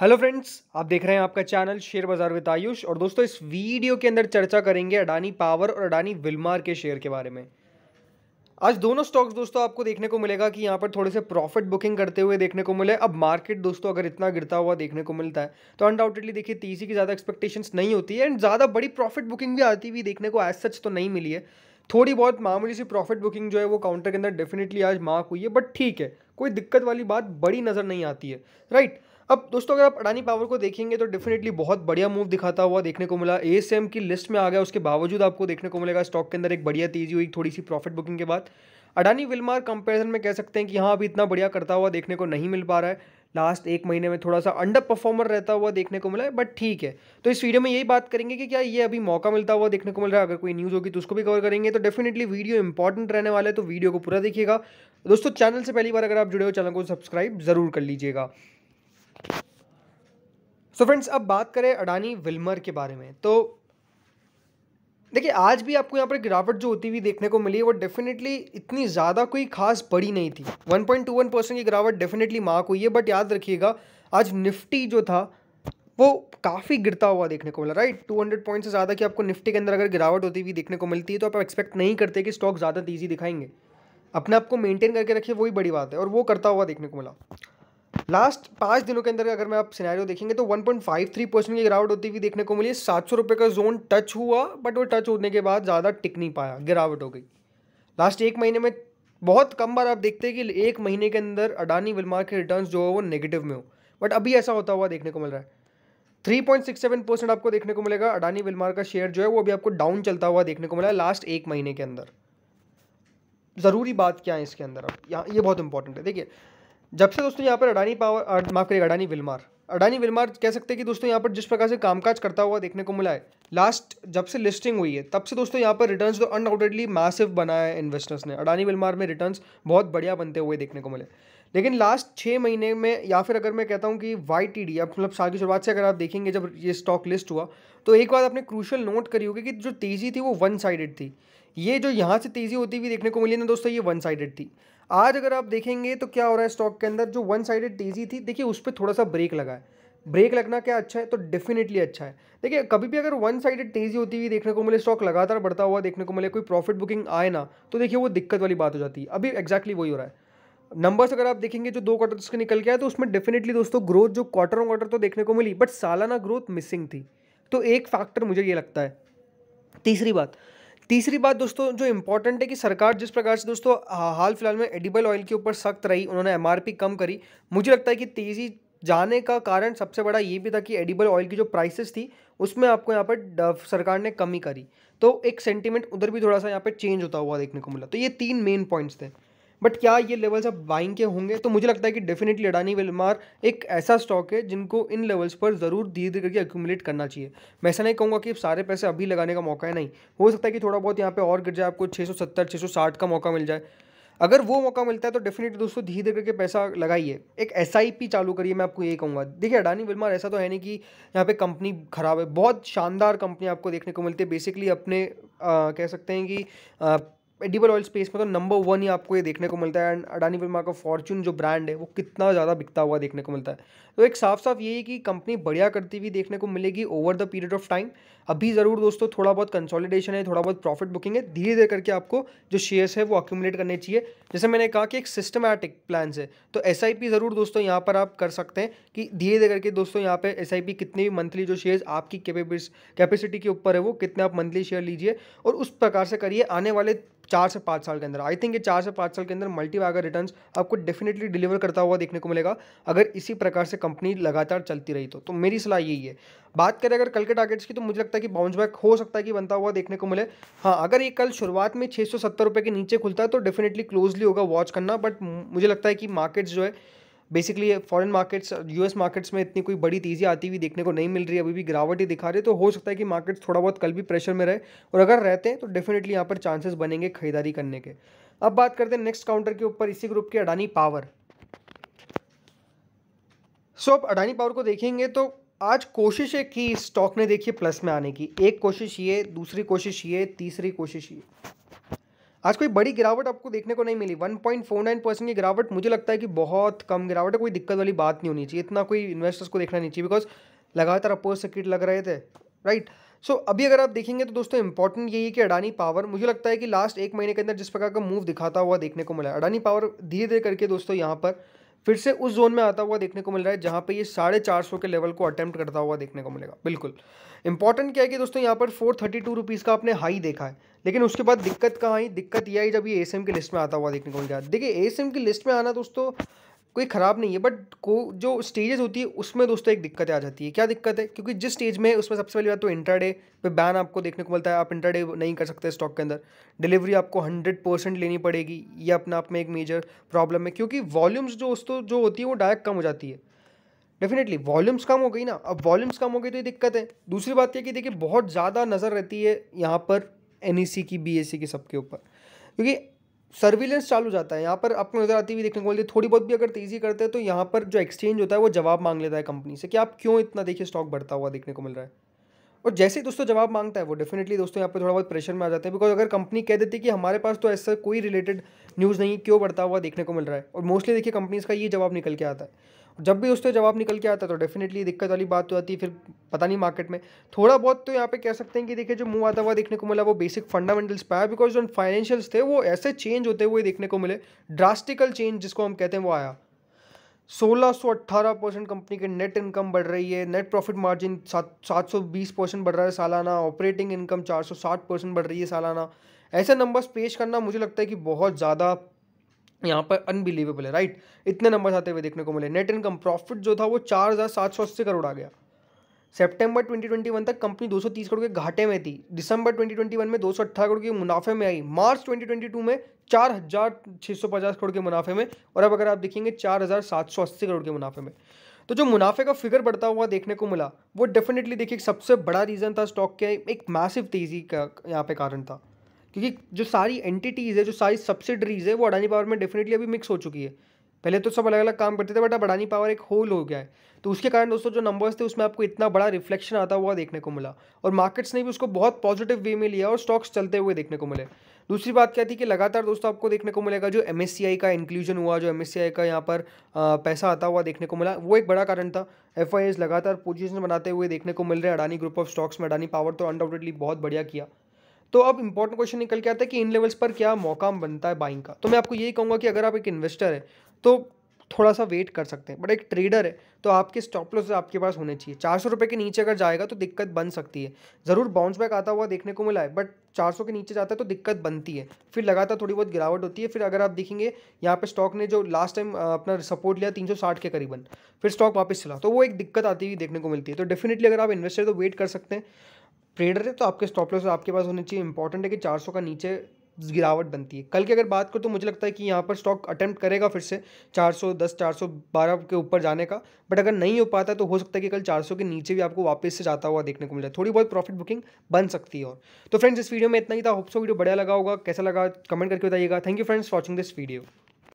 Hello friends आप देख रहे हैं आपका चैनल शेयर बाजार विद आयुष और दोस्तों इस वीडियो के अंदर चर्चा करेंगे अडानी पावर और अडानी विलमार के शेयर के बारे में आज दोनों स्टॉक्स दोस्तों आपको देखने को मिलेगा कि यहाँ पर थोड़े से प्रॉफिट बुकिंग करते हुए देखने को मिले अब मार्केट दोस्तों अगर इतना गिरता हुआ देखने को मिलता है तो अनडाउटेडली देखिए तीसरी की ज़्यादा एक्सपेक्टेशंस नहीं होती है एंड ज़्यादा बड़ी प्रॉफिट बुकिंग भी आती हुई देखने को एज सच तो नहीं मिली है थोड़ी बहुत मामूली सी प्रॉफिट बुकिंग जो है वो काउंटर के अंदर डेफिनेटली आज मार्क हुई है बट ठीक है कोई दिक्कत वाली बात बड़ी नज़र नहीं आती है राइट right? अब दोस्तों अगर आप अडानी पावर को देखेंगे तो डेफिनेटली बहुत बढ़िया मूव दिखाता हुआ देखने को मिला ए की लिस्ट में आ गया उसके बावजूद आपको देखने को मिलेगा स्टॉक के अंदर एक बढ़िया तेजी हुई थोड़ी सी प्रॉफिट बुकिंग के बाद अडानी विलमार कंपैरिजन में कह सकते हैं कि यहाँ अभी इतना बढ़िया करता हुआ देखने को नहीं मिल पा रहा है लास्ट एक महीने में थोड़ा सा अंडर परफॉर्मर रहता हुआ देखने को मिला है बट ठीक है तो इस वीडियो में यही बात करेंगे कि क्या ये अभी मौका मिलता हुआ देखने को मिल रहा है अगर कोई न्यूज़ होगी तो उसको भी कवर करेंगे तो डेफिनेटली वीडियो इंपॉर्टेंट रहने वाला है तो वीडियो को पूरा देखिएगा दोस्तों चैनल से पहली बार अगर आप जुड़े हो चैनल को सब्सक्राइब जरूर कर लीजिएगा सो फ्रेंड्स अब बात करें अडानी विल्मर के बारे में तो देखिए आज भी आपको यहाँ पर गिरावट जो होती हुई देखने को मिली है वो डेफिनेटली इतनी ज़्यादा कोई खास बड़ी नहीं थी 1.21 परसेंट की गिरावट डेफिनेटली मार्क हुई है बट याद रखिएगा आज निफ्टी जो था वो काफ़ी गिरता हुआ देखने को मिला राइट 200 पॉइंट से ज़्यादा कि आपको निफ्टी के अंदर अगर गिरावट होती हुई देखने को मिलती है तो आप एक्सपेक्ट नहीं करते कि स्टॉक ज़्यादा तेज़ी दिखाएंगे अपने आप को मेंटेन करके रखिए वही बड़ी बात है और वो करता हुआ देखने को मिला लास्ट पाँच दिनों के अंदर अगर मैं आप सिनेरियो देखेंगे तो 1.53 परसेंट की गिरावट होती हुई देखने को मिली सात सौ रुपये का जोन टच हुआ बट वो टच होने के बाद ज़्यादा टिक नहीं पाया गिरावट हो गई लास्ट एक महीने में बहुत कम बार आप देखते हैं कि एक महीने के अंदर अडानी विलमार के रिटर्न जो है वो नेगेटिव में हो बट अभी ऐसा होता हुआ देखने को मिल रहा है 3.67 परसेंट आपको देखने को मिलेगा अडानी विलमार का शेयर जो है वो अभी आपको डाउन चलता हुआ देखने को मिला है लास्ट एक महीने के अंदर ज़रूरी बात क्या है इसके अंदर अब यहाँ ये बहुत इंपॉर्टेंट है देखिए जब से दोस्तों यहाँ पर अडानी पावर माफ करिए अडानी विलमार अडानी विलमार कह सकते हैं कि दोस्तों यहाँ पर जिस प्रकार से कामकाज करता हुआ देखने को मिला है लास्ट जब से लिस्टिंग हुई है तब से दोस्तों यहाँ पर रिटर्न्स तो अनडाउटेडली मैसिव बनाया है इन्वेस्टर्स ने अडानी विलमार में रिटर्न्स बहुत बढ़िया बनते हुए देखने को मिले लेकिन लास्ट छः महीने में या फिर अगर मैं कहता हूँ कि वाई टी डी मतलब साल की शुरुआत से अगर आप देखेंगे जब ये स्टॉक लिस्ट हुआ तो एक बात आपने क्रूशल नोट करी होगी कि जो तेज़ी थी वो वन साइडेड थी ये जो यहाँ से तेज़ी होती हुई देखने को मिली ना दोस्तों ये वन साइडेड थी आज अगर आप देखेंगे तो क्या हो रहा है स्टॉक के अंदर जो वन साइडेड तेज़ी थी देखिए उस पर थोड़ा सा ब्रेक लगा है ब्रेक लगना क्या अच्छा है तो डेफिनेटली अच्छा है देखिए कभी भी अगर वन साइडेड तेज़ी होती हुई देखने को मिले स्टॉक लगातार बढ़ता हुआ देखने को मिले कोई प्रॉफिट बुकिंग आए ना तो देखिए वो दिक्कत वाली बात हो जाती है अभी एक्जैक्टली वही हो रहा है नंबर्स अगर आप देखेंगे जो दो क्वार्टर उसके निकल के आए तो उसमें डेफिनेटली दोस्तों ग्रोथ जो क्वार्टर ऑन क्वार्टर तो देखने को मिली बट सालाना ग्रोथ मिसिंग थी तो एक फैक्टर मुझे ये लगता है तीसरी बात तीसरी बात दोस्तों जो इंपॉर्टेंट है कि सरकार जिस प्रकार से दोस्तों हाल फिलहाल में एडिबल ऑयल के ऊपर सख्त रही उन्होंने एमआरपी कम करी मुझे लगता है कि तेज़ी जाने का कारण सबसे बड़ा ये भी था कि एडिबल ऑयल की जो प्राइसेस थी उसमें आपको यहाँ पर सरकार ने कमी करी तो एक सेंटीमेंट उधर भी थोड़ा सा यहाँ पर चेंज होता हुआ देखने को मिला तो ये तीन मेन पॉइंट्स थे बट क्या ये लेवल्स अब बाइंग के होंगे तो मुझे लगता है कि डेफिनेटली अडानी वेलमार एक ऐसा स्टॉक है जिनको इन लेवल्स पर ज़रूर धीरे धीरे करके एक्यूमुलेट करना चाहिए मैं ऐसा नहीं कहूँगा कि सारे पैसे अभी लगाने का मौका है नहीं हो सकता है कि थोड़ा बहुत यहाँ पर और गिर जाए आपको छः सौ सत्तर छः सौ साठ का मौका मिल जाए अगर वो मौका मिलता है तो डेफिनेटली दोस्तों धीरे धीरे करके पैसा लगाइए एक एस आई पी चालू करिए मैं आपको ये कहूँगा देखिए अडानी विलमार ऐसा तो है नहीं कि यहाँ पे कंपनी ख़राब है बहुत शानदार कंपनी आपको देखने को मिलती है बेसिकली अपने आ, कह सकते हैं कि आ, एडिबल ऑयल स्पेस में तो नंबर वन ही आपको ये देखने को मिलता है एंड अडानी वर्मा का फॉर्चून जो ब्रांड है वो कितना ज़्यादा बिकता हुआ देखने को मिलता है तो एक साफ साफ ये है कि कंपनी बढ़िया करती हुई देखने को मिलेगी over the period of time अभी ज़रूर दोस्तों थोड़ा बहुत कंसोलिडेशन है थोड़ा बहुत प्रॉफिट बुकिंग है धीरे धीरे करके आपको जो शेयर्स है वो अक्यूमुलेट करने चाहिए जैसे मैंने कहा कि एक सिस्टमैटिक प्लान है तो एस ज़रूर दोस्तों यहाँ पर आप कर सकते हैं कि धीरे धीरे करके दोस्तों यहाँ पर एस कितनी भी मंथली जो शेयर्स आपकी कैपेसिटी के ऊपर है वो कितने आप मंथली शेयर लीजिए और उस प्रकार से करिए आने वाले चार से पाँच साल के अंदर आई थिंक ये चार से पाँच साल के अंदर मल्टी बैगर रिटर्न आपको डेफिनेटली डिलीवर करता हुआ देखने को मिलेगा अगर इसी प्रकार से कंपनी लगातार चलती रही तो, तो मेरी सलाह यही है बात करें अगर कल के टारगेट्स की तो मुझे लगता है कि बाउंस बैक हो सकता है कि बनता हुआ देखने को मिले हाँ अगर ये कल शुरुआत में छः सौ सत्तर रुपये के नीचे खुलता है तो डेफिनेटली क्लोजली होगा वॉच करना बट मुझे लगता है कि मार्केट्स जो है basically foreign markets US markets में इतनी कोई बड़ी तेज़ी आती हुई देखने को नहीं मिल रही अभी भी गिरावट ही दिखा रही तो हो सकता है कि मार्केट्स थोड़ा बहुत कल भी प्रेशर में रहे और अगर रहते हैं तो डेफिनेटली यहाँ पर चांसेस बनेंगे खरीदारी करने के अब बात करते हैं नेक्स्ट काउंटर के ऊपर इसी ग्रुप की अडानी पावर सो अब अडानी पावर को देखेंगे तो आज कोशिश है कि स्टॉक ने देखिए प्लस में आने की एक कोशिश ये दूसरी कोशिश ये तीसरी कोशिश ये आज कोई बड़ी गिरावट आपको देखने को नहीं मिली 1.49 परसेंट की गिरावट मुझे लगता है कि बहुत कम गिरावट है कोई दिक्कत वाली बात नहीं होनी चाहिए इतना कोई इन्वेस्टर्स को देखना नहीं चाहिए बिकॉज लगातार अपोज सर्किट लग रहे थे राइट right? सो so, अभी अगर आप देखेंगे तो दोस्तों इंपॉर्टेंट यही है कि अडानी पावर मुझे लगता है कि लास्ट एक महीने के अंदर जिस प्रकार का मूव दिखाता हुआ देखने को मिला अडानी पावर धीरे धीरे करके दोस्तों यहाँ पर फिर से उस जोन में आता हुआ देखने को मिल रहा है जहाँ पे ये साढ़े चार सौ के लेवल को अटेम्प्ट करता हुआ देखने को मिलेगा बिल्कुल इंपॉर्टेंट क्या है कि दोस्तों यहाँ पर फोर थर्टी टू रुपीज़ का आपने हाई देखा है लेकिन उसके बाद दिक्कत कहाँ आई दिक्कत ये आई जब ये एम की लिस्ट में आता हुआ देखने को मिल रहा है देखिए ए की लिस्ट में आना दोस्तों कोई ख़राब नहीं है बट को जो स्टेजेस होती है उसमें दोस्तों एक दिक्कत आ जाती है क्या दिक्कत है क्योंकि जिस स्टेज में उसमें सबसे पहली बात तो इंट्राडे पे बैन आपको देखने को मिलता है आप इंट्राडे नहीं कर सकते स्टॉक के अंदर डिलीवरी आपको हंड्रेड परसेंट लेनी पड़ेगी ये अपने आप में एक मेजर प्रॉब्लम है क्योंकि वॉल्यूम्स जो दोस्तों जो होती है वो डायरेक्ट कम हो जाती है डेफिनेटली वॉल्यूम्स कम हो गई ना अब वॉल्यूम्स कम हो गई तो ये दिक्कत है दूसरी बात यह कि देखिए बहुत ज़्यादा नज़र रहती है यहाँ पर एन e की बी e की सबके ऊपर क्योंकि सर्विलेंस चालू जाता है यहाँ पर आपको नज़र आती हुई देखने को मिलती है थोड़ी बहुत भी अगर तेज़ी करते हैं तो यहाँ पर जो एक्सचेंज होता है वो जवाब मांग लेता है कंपनी से कि आप क्यों इतना देखिए स्टॉक बढ़ता हुआ देखने को मिल रहा है और जैसे ही दोस्तों जवाब मांगता है वो डेफिनेटली दोस्तों यहाँ पे थोड़ा बहुत प्रेशर में आ जाते हैं बिकॉज अगर कंपनी कह देती है कि हमारे पास तो ऐसा कोई रिलेटेड न्यूज़ नहीं क्यों बढ़ता हुआ देखने को मिल रहा है और मोस्टली देखिए कंपनीज़ का ये जवाब निकल के आता है जब भी दोस्तों जवाब निकल के आता है तो डेफिनेटली दिक्कत वाली बात हो तो जाती है फिर पता नहीं मार्केट में थोड़ा बहुत तो यहाँ पे कह सकते हैं कि देखिए जो मुंह आता हुआ देखने को मिला वो बेसिक फंडामेंटल्स पाया बिकॉज जो फाइनेंशियल्स थे वो ऐसे चेंज होते हुए देखने को मिले ड्रास्टिकल चेंज जिसको हम कहते हैं वो आया 1618 परसेंट कंपनी के नेट इनकम बढ़ रही है नेट प्रॉफिट मार्जिन सात सात सौ बीस परसेंट बढ़ रहा है सालाना ऑपरेटिंग इनकम 460 परसेंट बढ़ रही है सालाना ऐसे नंबर्स पेश करना मुझे लगता है कि बहुत ज़्यादा यहाँ पर अनबिलीवेबल है राइट इतने नंबर्स आते हुए देखने को मिले नेट इनकम प्रॉफिट जो था वो चार हज़ार सात सौ अस्सी करोड़ आ गया सेप्टेम्बर 2021 तक कंपनी 230 करोड़ के घाटे में थी दिसंबर 2021 में दो करोड़ के मुनाफे में आई मार्च 2022 में 4,650 करोड़ के मुनाफे में और अब अगर आप देखेंगे 4,780 करोड़ के मुनाफे में तो जो मुनाफे का फिगर बढ़ता हुआ देखने को मिला वो डेफिनेटली देखिए सबसे बड़ा रीज़न था स्टॉक के एक मैसिव तेज़ी का यहाँ पे कारण था क्योंकि जो सारी एंटिटीज़ है जो सारी सब्सिडरीज़ है वो अडानी पावर में डेफिनेटली अभी मिक्स हो चुकी है पहले तो सब अलग अलग काम करते थे बट अब अडानी पावर एक होल हो गया है तो उसके कारण दोस्तों जो नंबर्स थे उसमें आपको इतना बड़ा रिफ्लेक्शन आता हुआ देखने को मिला और मार्केट्स ने भी उसको बहुत पॉजिटिव वे में लिया और स्टॉक्स चलते हुए देखने को मिले दूसरी बात क्या थी कि लगातार दोस्तों आपको देखने को मिलेगा जो एम का इंक्लूजन हुआ जो एम का यहाँ पर पैसा आता हुआ देखने को मिला वो एक बड़ा कारण था एफ लगातार पोजिशन बनाते हुए देखने को मिल रहे अडानी ग्रुप ऑफ स्टॉक्स में अडानी पावर तो अनडाउटेडली बहुत बढ़िया किया तो अब इंपॉर्टेंट क्वेश्चन निकल के आता है कि इन लेवल्स पर क्या मौका बनता है बाइंग का तो मैं आपको यही कहूंगा कि अगर आप एक इन्वेस्टर है तो थोड़ा सा वेट कर सकते हैं बट एक ट्रेडर है तो आपके स्टॉप लॉस आपके पास होने चाहिए चार सौ रुपये के नीचे अगर जाएगा तो दिक्कत बन सकती है ज़रूर बाउंस बैक आता हुआ देखने को मिला है बट चार सौ के नीचे जाता है तो दिक्कत बनती है फिर लगातार थोड़ी बहुत गिरावट होती है फिर अगर आप देखेंगे यहाँ पे स्टॉक ने जो लास्ट टाइम अपना सपोर्ट लिया तीन सौ साठ के करीबन फिर स्टॉक वापस चला तो वो एक दिक्कत आती हुई देखने को मिलती है तो डेफिनेटली अगर आप इन्वेस्टर तो वेट कर सकते हैं ट्रेडर है तो आपके स्टॉप लॉस आपके पास होने चाहिए इंपॉर्टेंट है कि चार सौ का नीचे गिरावट बनती है कल की अगर बात करूँ तो मुझे लगता है कि यहाँ पर स्टॉक अटैम्प्ट करेगा फिर से 410 412 के ऊपर जाने का बट अगर नहीं हो पाता तो हो सकता है कि कल 400 के नीचे भी आपको वापस से जाता हुआ देखने को मिल जाए थोड़ी बहुत प्रॉफिट बुकिंग बन सकती है और तो फ्रेंड्स इस वीडियो में इतना ही था होप्सो वीडियो बढ़िया लगा होगा कैसा लगा कमेंट करके बताइएगा thank you friends watching this video